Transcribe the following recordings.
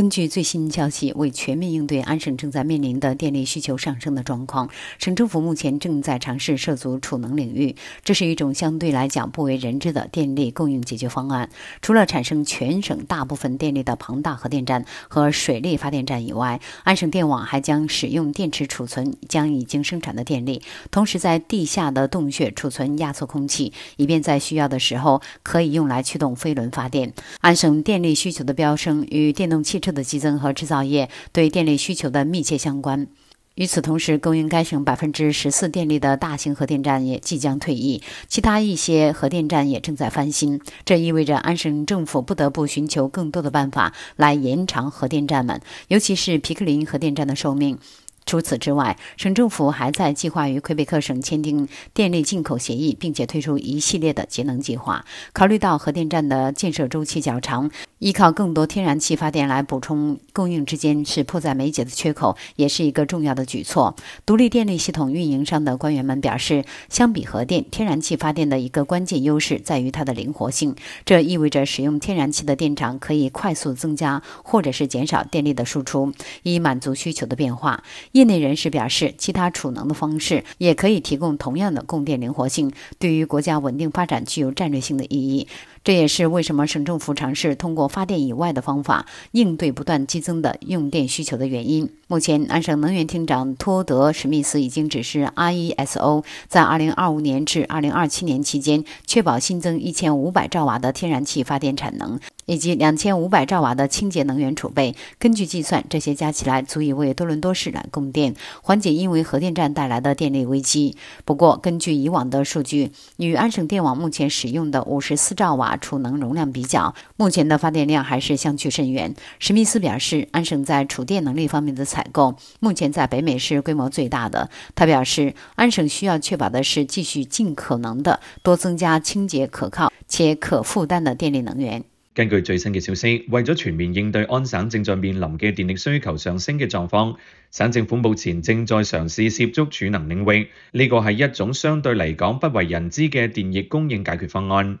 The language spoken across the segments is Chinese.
根据最新消息，为全面应对安省正在面临的电力需求上升的状况，省政府目前正在尝试涉足储能领域。这是一种相对来讲不为人知的电力供应解决方案。除了产生全省大部分电力的庞大核电站和水力发电站以外，安省电网还将使用电池储存，将已经生产的电力，同时在地下的洞穴储存压缩空气，以便在需要的时候可以用来驱动飞轮发电。安省电力需求的飙升与电动汽车。的激增和制造业对电力需求的密切相关。与此同时，供应该省百分之十四电力的大型核电站也即将退役，其他一些核电站也正在翻新。这意味着安省政府不得不寻求更多的办法来延长核电站们，尤其是皮克林核电站的寿命。除此之外，省政府还在计划与魁北克省签订电力进口协议，并且推出一系列的节能计划。考虑到核电站的建设周期较长。依靠更多天然气发电来补充供应之间是迫在眉睫的缺口，也是一个重要的举措。独立电力系统运营商的官员们表示，相比核电，天然气发电的一个关键优势在于它的灵活性，这意味着使用天然气的电厂可以快速增加或者是减少电力的输出，以满足需求的变化。业内人士表示，其他储能的方式也可以提供同样的供电灵活性，对于国家稳定发展具有战略性的意义。这也是为什么省政府尝试通过发电以外的方法应对不断激增的用电需求的原因。目前，安省能源厅长托德·史密斯已经指示 RESO 在2025年至2027年期间确保新增1500兆瓦的天然气发电产能，以及2500兆瓦的清洁能源储备。根据计算，这些加起来足以为多伦多市来供电，缓解因为核电站带来的电力危机。不过，根据以往的数据，与安省电网目前使用的54兆瓦。储能容量比较，目前的发电量还是相距甚远。史密斯表示，安省在储电能力方面的采购目前在北美是规模最大的。他表示，安省需要确保的是继续尽可能的多增加清洁、可靠且可负担的电力能源。根据最新嘅消息，为咗全面应对安省正在面临嘅电力需求上升嘅状况，省政府目前正在尝试涉足储能领域。呢个系一种相对嚟讲不为人知嘅电力供应解决方案。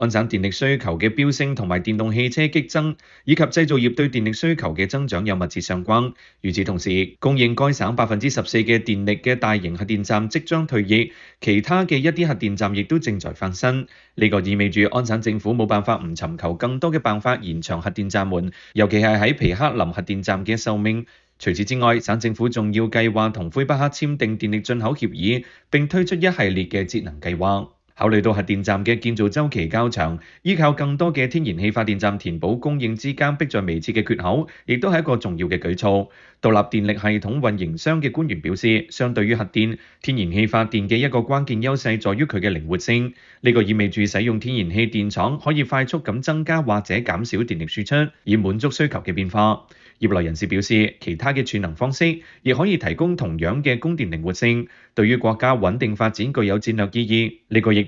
安省電力需求嘅飆升同埋電動汽車激增，以及製造業對電力需求嘅增長有密切相關。與此同時，供應該省百分之十四嘅電力嘅大型核電站即將退役，其他嘅一啲核電站亦都正在翻新。呢個意味住安省政府冇辦法唔尋求更多嘅辦法延長核電站們，尤其係喺皮克林核電站嘅壽命。除此之外，省政府仲要計劃同魁北克簽訂電力進口協議，並推出一系列嘅節能計劃。考慮到核電站嘅建造周期較長，依靠更多嘅天然氣發電站填補供應之間迫在眉睫嘅缺口，亦都係一個重要嘅舉措。獨立電力系統運營商嘅官員表示，相對於核電，天然氣發電嘅一個關鍵優勢在於佢嘅靈活性。呢個意味住使用天然氣電廠可以快速咁增加或者減少電力輸出，以滿足需求嘅變化。業內人士表示，其他嘅儲能方式亦可以提供同樣嘅供電靈活性，對於國家穩定發展具有戰略意義。呢個亦